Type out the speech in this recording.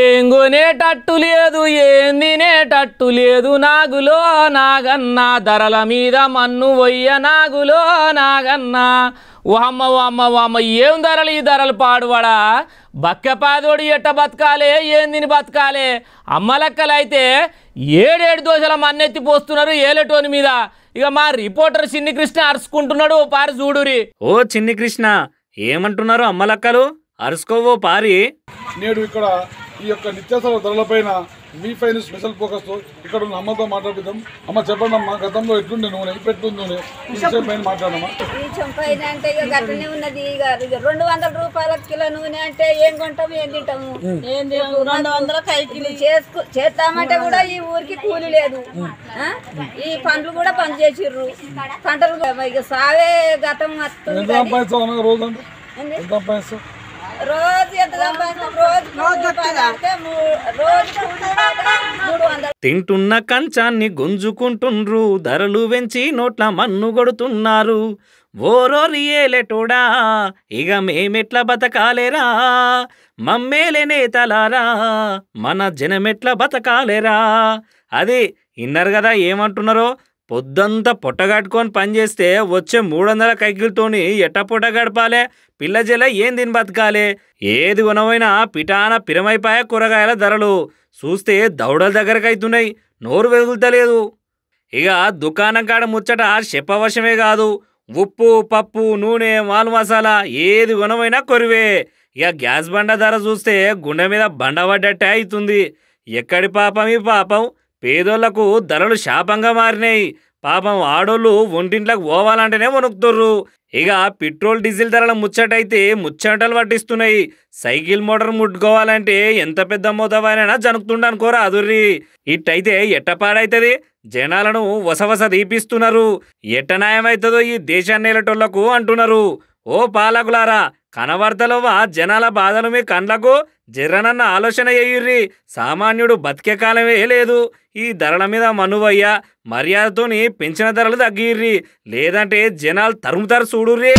ఏం కొనేటట్టు లేదు ఏం తినేటట్టు లేదు నాగులో నాగన్న ధరల మీద మన్ను వయ్య నాగులో నాగన్న అమ్మ వామ్మ వామ్మ ఏం ధరలు ఈ ధరలు పాడువాడా బక్కపాదోడు ఎట్ట బతకాలే ఏం తిని బతకాలే అయితే ఏడేడు దోశల మన్నెత్తి పోస్తున్నారు ఏలటోని మీద ఇక మా రిపోర్టర్ చిన్ని కృష్ణ అరుచుకుంటున్నాడు ఓ పారి చూడురి ఓ చిన్ని కృష్ణ ఏమంటున్నారు అమ్మలక్కలు అరుచుకోవో పారి నేడు ఇక్కడ ఈ యొక్క నిత్యావసర ధరలపైన మీ పైన స్పెషల్ ఫోకస్ ఇక్కడ ఉన్న అమ్మతో మాట్లాడుతాం అమ్మ చెప్పండి అమ్మా గతంలో ఎట్లుండే నూనె ఇప్పుడు ఎట్లుంది నూనె పైన మాట్లాడమ్మా అంటే ఇక ఉన్నది ఇక రెండు వందల రూపాయల కిలో నూనె అంటే ఏం కొంటాము ఏం తింటాము రెండు చేస్తామంటే కూడా ఈ ఊరికి కూలి లేదు ఈ పండ్లు కూడా పని చేసిర్రు పంటలు ఇక సావే గతం రోజు ఎంత రోజు ఎంత రోజు తింటున్న కంచాన్ని గుంజుకుంటుండ్రు ధరలు పెంచి నోట్ల మన్ను కొడుతున్నారు ఓరోరి ఏలెటోడా ఇక మేమెట్ల బతకాలేరా మమ్మేలే నేతలారా మన జనమెట్ల బతకాలేరా అది ఇన్నారు కదా ఏమంటున్నారో పొద్దంతా పొట్టగాడుకొని పనిచేస్తే వచ్చే మూడు వందల కైకిలతోని ఎట్ట పొట్ట గడపాలే పిల్లజల ఏం దీని బతకాలే ఏది గుణమైనా పిటాన పిరమైపాయ కూరగాయల ధరలు చూస్తే దౌడల దగ్గరకైతున్నాయి నోరు వెలుగుతలేదు ఇక దుకాణం కాడ ముచ్చట శపవశమే కాదు ఉప్పు పప్పు నూనె మాలు మసాలా ఏది గుణమైనా కొరివే ఇక గ్యాస్ బండ ధర చూస్తే గుండె మీద బండ పడ్డట్టే అవుతుంది ఎక్కడి పాపం ఈ పాపం పేదోళ్లకు ధరలు శాపంగా మారినాయి పాపం ఆడోళ్ళు ఒంటింట్లకు పోవాలంటేనే వణుకుతుర్రు ఇక పెట్రోల్ డీజిల్ ధరల ముచ్చటైతే ముచ్చటలు పట్టిస్తున్నాయి సైకిల్ మోటార్ ముట్టుకోవాలంటే ఎంత పెద్ద మోతవారైనా కోర అదుర్రి ఇట్టయితే ఎట్టపాడైతుంది జనాలను వసవస దీపిస్తున్నారు ఎట్ట న్యాయమవుతుందో ఈ దేశాన్ని అంటున్నారు ఓ పాలకులారా కనబడతలోవా జనాల బాధలు మీ కండ్లకు జర్రనన్న ఆలోచన చేయుర్రి సామాన్యుడు బతికే కాలమే లేదు ఈ ధరల మీద మనువయ్య మర్యాదతోని పెంచిన ధరలు తగ్గిర్రి లేదంటే జనాలు తరుముతారు చూడుర్రి